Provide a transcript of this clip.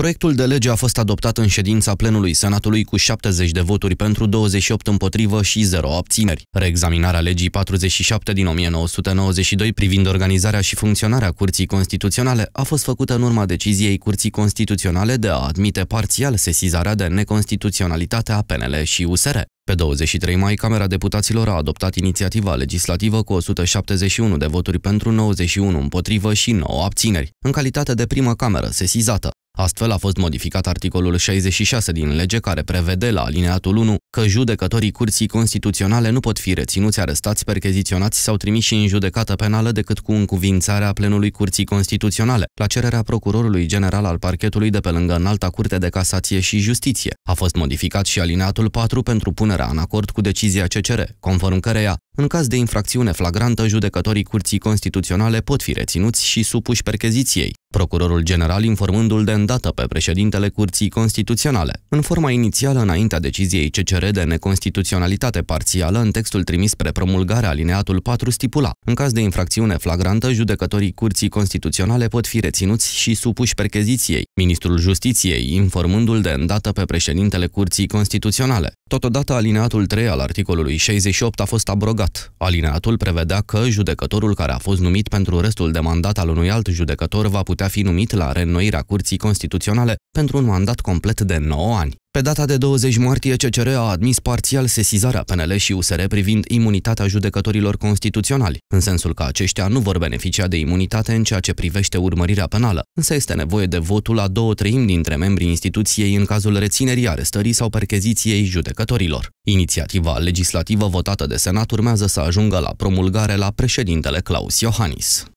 Proiectul de lege a fost adoptat în ședința plenului Senatului cu 70 de voturi pentru 28 împotrivă și 0 abțineri. Reexaminarea legii 47 din 1992 privind organizarea și funcționarea Curții Constituționale a fost făcută în urma deciziei Curții Constituționale de a admite parțial sesizarea de neconstituționalitate a PNL și USR. Pe 23 mai, Camera Deputaților a adoptat inițiativa legislativă cu 171 de voturi pentru 91 împotrivă și 9 abțineri, în calitate de primă cameră sesizată. Astfel a fost modificat articolul 66 din lege care prevede la alineatul 1 că judecătorii Curții Constituționale nu pot fi reținuți, arestați, percheziționați sau trimiși în judecată penală decât cu încuvințarea plenului Curții Constituționale, la cererea Procurorului General al Parchetului de pe lângă Înalta Curte de Casație și Justiție. A fost modificat și alineatul 4 pentru punerea în acord cu decizia CCR, conform căreia în caz de infracțiune flagrantă, judecătorii Curții Constituționale pot fi reținuți și supuși percheziției, procurorul general informându-l de îndată pe președintele Curții Constituționale. În forma inițială, înaintea deciziei CCR de neconstituționalitate parțială, în textul trimis spre promulgare alineatul 4 stipula, în caz de infracțiune flagrantă, judecătorii Curții Constituționale pot fi reținuți și supuși percheziției, ministrul Justiției informându-l de îndată pe președintele Curții Constituționale. Totodată, alineatul 3 al articolului 68 a fost abrogat. Alineatul prevedea că judecătorul care a fost numit pentru restul de mandat al unui alt judecător va putea fi numit la reînnoirea Curții Constituționale pentru un mandat complet de 9 ani ani. Pe data de 20 martie, CCR a admis parțial sesizarea PNL și USR privind imunitatea judecătorilor constituționali, în sensul că aceștia nu vor beneficia de imunitate în ceea ce privește urmărirea penală, însă este nevoie de votul a două treimi dintre membrii instituției în cazul reținerii, arestării sau percheziției judecătorilor. Inițiativa legislativă votată de Senat urmează să ajungă la promulgare la președintele Claus Iohannis.